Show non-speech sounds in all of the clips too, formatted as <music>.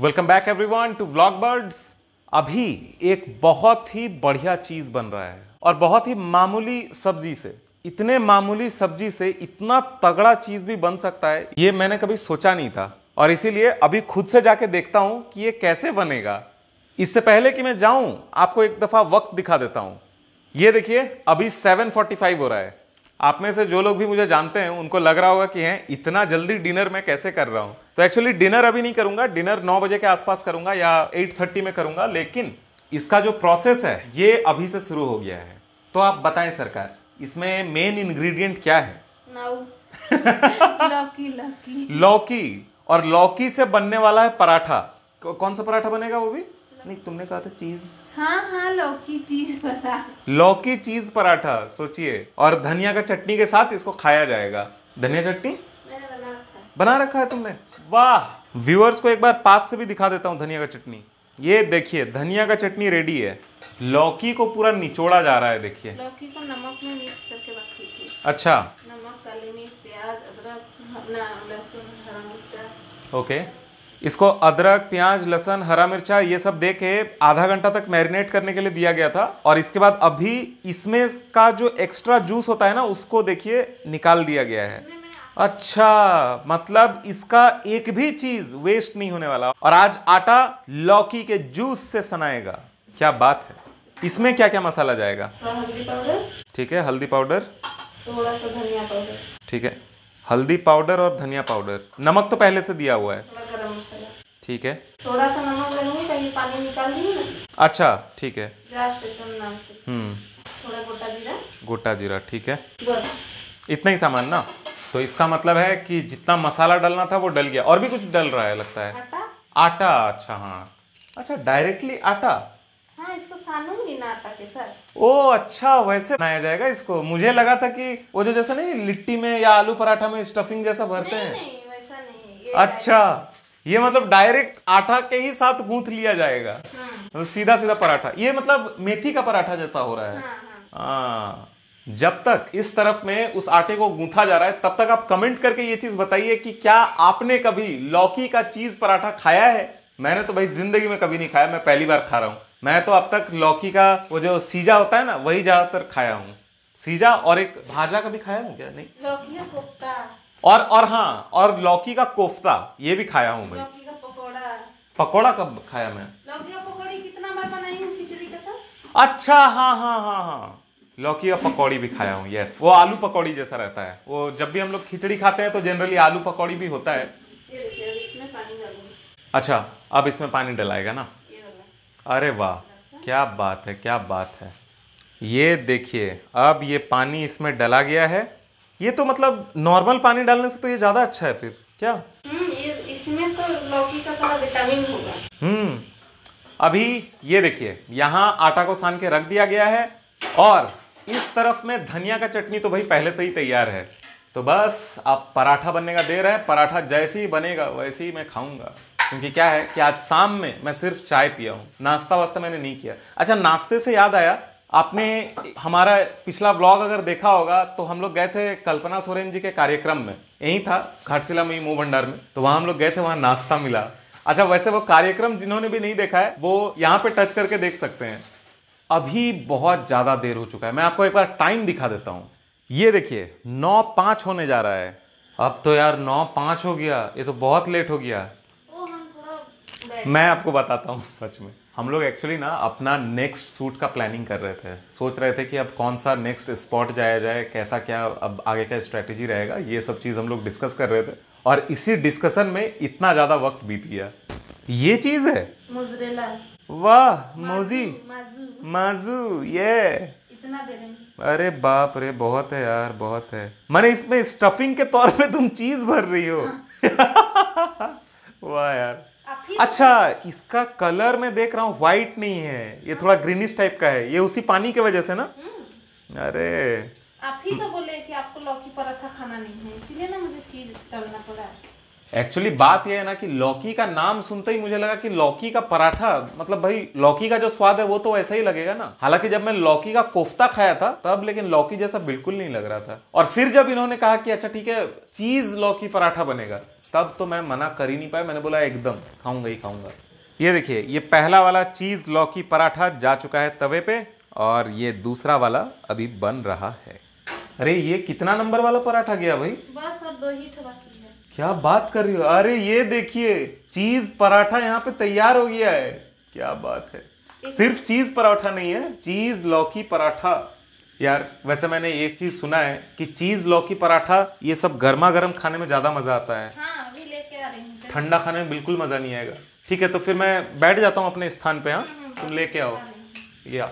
Welcome back everyone to vlog birds अभी एक बहुत ही बढ़िया चीज बन रहा है और बहुत ही मामूली सब्जी से इतने मामूली सब्जी से इतना तगड़ा चीज भी बन सकता है ये मैंने कभी सोचा नहीं था और इसीलिए अभी खुद से जाके देखता हूं कि ये कैसे बनेगा इससे पहले कि मैं जाऊं आपको एक दफा वक्त दिखा देता हूं ये देखिए अभी 7:45 हो रहा है आप में से जो लोग भी मुझे जानते हैं उनको लग रहा होगा कि हैं इतना जल्दी डिनर मैं कैसे कर रहा हूं तो एक्चुअली डिनर अभी नहीं करूंगा डिनर नौ बजे के आसपास करूंगा या एट थर्टी में करूंगा लेकिन इसका जो प्रोसेस है ये अभी से शुरू हो गया है तो आप बताएं सरकार इसमें मेन इंग्रेडिएंट क्या है <laughs> लौकी लौकी लौकी और लौकी से बनने वाला है पराठा कौन सा पराठा बनेगा वो भी नहीं तुमने कहा था चीज हाँ हाँ लौकी चीज पराठा लौकी चीज पराठा सोचिए और धनिया का चटनी के साथ इसको खाया जाएगा धनिया चटनी बना रखा है तुमने वाह व्यूअर्स को एक बार पास से भी दिखा देता हूँ धनिया का चटनी ये देखिए धनिया का चटनी रेडी है लौकी को पूरा निचोड़ा जा रहा है देखिए लौकी को नमक में मिक्स करके रखी थी अच्छा नमक काली मिर्च प्याज अदरक लहसुन हरा मिर्चा ओके इसको अदरक प्याज लहसन हरा मिर्चा ये सब दे के आधा घंटा तक मैरिनेट करने के लिए दिया गया था और इसके बाद अभी इसमें का जो एक्स्ट्रा जूस होता है ना उसको देखिए निकाल दिया गया है अच्छा मतलब इसका एक भी चीज वेस्ट नहीं होने वाला और आज आटा लौकी के जूस से सनाएगा क्या बात है इसमें क्या क्या मसाला जाएगा हाँ, हल्दी पाउडर ठीक है हल्दी पाउडर थोड़ा सा धनिया पाउडर ठीक है हल्दी पाउडर और धनिया पाउडर नमक तो पहले से दिया हुआ है ठीक है थोड़ा सा नमक पानी निकाल ना अच्छा ठीक है हम्म थोड़ा गोटा जीरा गोटा जीरा ठीक है बस इतना ही सामान ना तो इसका मतलब है कि जितना मसाला डालना था वो डल गया और भी कुछ डल रहा है लगता है आटा, आटा अच्छा हाँ अच्छा डायरेक्टली आटा हाँ, इसको सर ओ अच्छा वैसे बनाया जाएगा इसको मुझे लगा था कि वो जो जैसा नहीं लिट्टी में या आलू पराठा में स्टफिंग जैसा भरते नहीं, हैं नहीं वैसा नहीं अच्छा ये मतलब डायरेक्ट आटा के ही साथ गूंथ लिया जाएगा हाँ। मतलब सीधा सीधा पराठा ये मतलब मेथी का पराठा जैसा हो रहा है हाँ, हाँ। आ, हाँ। जब तक इस तरफ में उस आटे को गूंथा जा रहा है तब तक आप कमेंट करके ये चीज बताइए कि क्या आपने कभी लौकी का चीज पराठा खाया है मैंने तो भाई जिंदगी में कभी नहीं खाया मैं पहली बार खा रहा हूं मैं तो अब तक लौकी का वो जो सीजा होता है ना वही ज्यादातर खाया हूँ सीजा और एक भाजा का भी खाया हूँ क्या नहीं लौकी कोफ्ता और और हाँ और लौकी का कोफ्ता ये भी खाया हूँ भाई पकौड़ा पकोड़ा कब खाया मैं लौकी का पकौड़ी कितना बार बनाई हूँ खिचड़ी के साथ अच्छा हाँ हाँ हाँ हाँ लौकी और पकौड़ी भी खाया हूँ यस वो आलू पकौड़ी जैसा रहता है वो जब भी हम लोग खिचड़ी खाते हैं तो जनरली आलू पकौड़ी भी होता है अच्छा अब इसमें पानी डलाएगा ना अरे वाह क्या बात है क्या बात है ये देखिए अब ये पानी इसमें डला गया है ये तो मतलब नॉर्मल पानी डालने से तो ये ज़्यादा अच्छा है फिर क्या हम्म, इसमें तो लौकी का सारा विटामिन होगा हम्म अभी ये देखिए यहाँ आटा को सान के रख दिया गया है और तरफ में धनिया का चटनी तो भाई पहले से ही तैयार है तो बस आप पराठा बनने का देर है पराठा जैसे ही बनेगा वैसे ही मैं खाऊंगा क्योंकि क्या है कि आज शाम में मैं सिर्फ चाय पिया हूं नाश्ता वास्ता मैंने नहीं किया अच्छा नाश्ते से याद आया आपने हमारा पिछला ब्लॉग अगर देखा होगा तो हम लोग गए थे कल्पना सोरेन जी के कार्यक्रम में यही था घाटशिला में मुंह भंडार में तो वहां हम लोग गए थे वहां नाश्ता मिला अच्छा वैसे वो कार्यक्रम जिन्होंने भी नहीं देखा है वो यहाँ पे टच करके देख सकते हैं अभी बहुत ज़्यादा देर हो चुका है मैं आपको एक बार टाइम दिखा देता हूं ये देखिए नौ पांच होने जा रहा है अब तो यार नौ पांच हो गया ये तो बहुत लेट हो गया मैं आपको बताता हूँ सच में हम लोग एक्चुअली ना अपना नेक्स्ट सूट का प्लानिंग कर रहे थे सोच रहे थे कि अब कौन सा नेक्स्ट स्पॉट जाया जाए कैसा क्या अब आगे का स्ट्रेटेजी रहेगा ये सब चीज़ हम लोग डिस्कस कर रहे थे और इसी डिस्कशन में इतना ज़्यादा वक्त बीत गया ये चीज़ है मुजरेला वाह मोजी माजू ये इतना अरे बाप रे बहुत है यार बहुत है मैंने इसमें स्टफिंग के तौर पे तुम चीज भर रही हो हाँ। <laughs> वाह यार तो अच्छा इसका कलर मैं देख रहा हूँ व्हाइट नहीं है ये हाँ। थोड़ा ग्रीनिश टाइप का है ये उसी पानी की वजह से ना हम्म। अरे आप ही तो बोले कि आपको लौकी पराठा खाना नहीं है इसीलिए ना मुझे चीज तलना पड़ा एक्चुअली बात यह है ना कि लौकी का नाम सुनते ही मुझे लगा कि लौकी का पराठा मतलब भाई लौकी का जो स्वाद है वो तो ऐसा ही लगेगा ना हालांकि जब मैं लौकी का कोफ्ता खाया था तब लेकिन लौकी जैसा बिल्कुल नहीं लग रहा था और फिर जब इन्होंने कहा कि अच्छा ठीक है चीज लौकी पराठा बनेगा तब तो मैं मना कर ही नहीं पाया मैंने बोला एकदम खाऊंगा ही खाऊंगा ये देखिए ये पहला वाला चीज़ लौकी पराठा जा चुका है तवे पे और ये दूसरा वाला अभी बन रहा है अरे ये कितना नंबर वाला पराठा गया भाई बस और दो ही क्या बात कर रही हो अरे ये देखिए चीज पराठा यहाँ पे तैयार हो गया है क्या बात है सिर्फ चीज पराठा नहीं है चीज लौकी पराठा यार वैसे मैंने एक चीज सुना है कि चीज लौकी पराठा ये सब गर्मा गर्म खाने में ज्यादा मजा आता है हाँ, ठंडा खाने में बिल्कुल मजा नहीं आएगा ठीक है तो फिर मैं बैठ जाता हूँ अपने स्थान पे यहाँ हम्म, हम्म, तुम लेके आओ या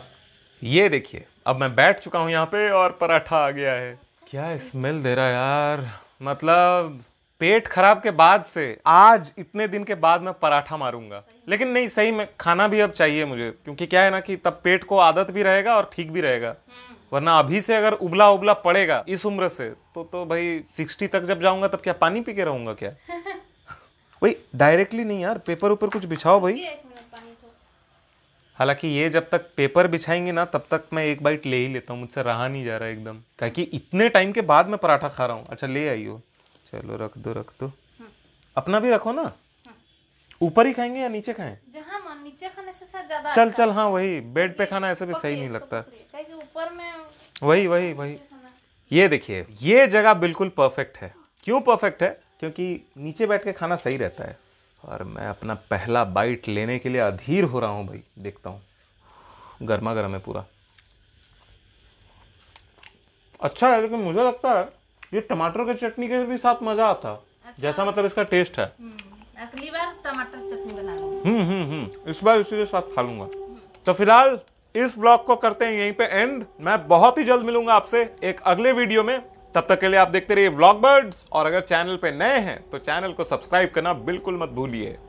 ये देखिए अब मैं बैठ चुका हूँ यहाँ पे और पराठा आ गया है क्या स्मेल दे रहा है यार मतलब पेट खराब के बाद से आज इतने दिन के बाद मैं पराठा मारूंगा लेकिन नहीं सही में खाना भी अब चाहिए मुझे क्योंकि क्या है ना कि तब पेट को आदत भी रहेगा और ठीक भी रहेगा वरना अभी से अगर उबला उबला पड़ेगा इस उम्र से तो तो भाई सिक्सटी तक जब जाऊंगा तब क्या पानी पी के रहूंगा क्या भाई <laughs> डायरेक्टली नहीं यार पेपर ऊपर कुछ बिछाओ भाई तो। हालांकि ये जब तक पेपर बिछाएंगे ना तब तक मैं एक बाइट ले ही लेता हूँ मुझसे रहा नहीं जा रहा एकदम क्योंकि इतने टाइम के बाद मैं पराठा खा रहा हूँ अच्छा ले आई हो चलो रख दो रख दो हाँ। अपना भी रखो ना हाँ। ऊपर ही खाएंगे या नीचे खाएं जहाँ मन नीचे खाने से ज्यादा चल अच्छा चल हाँ वही बेड पे खाना ऐसे भी सही नहीं लगता ऊपर में वही वही वही ये देखिए ये जगह बिल्कुल परफेक्ट है क्यों परफेक्ट है क्योंकि नीचे बैठ के खाना सही रहता है और मैं अपना पहला बाइट लेने के लिए अधीर हो रहा हूँ भाई देखता हूँ गर्मा गर्म है पूरा अच्छा है लेकिन मुझे लगता है ये टमाटर की चटनी के भी साथ मजा आता अच्छा। जैसा मतलब इसका टेस्ट है हम्म, अगली बार टमाटर चटनी बना हम्म हम्म हम्म इस बार इसी के साथ खा लूंगा तो फिलहाल इस ब्लॉग को करते हैं यहीं पे एंड मैं बहुत ही जल्द मिलूंगा आपसे एक अगले वीडियो में तब तक के लिए आप देखते रहिए ब्लॉग बर्ड्स और अगर चैनल पे नए हैं तो चैनल को सब्सक्राइब करना बिल्कुल मत भूलिए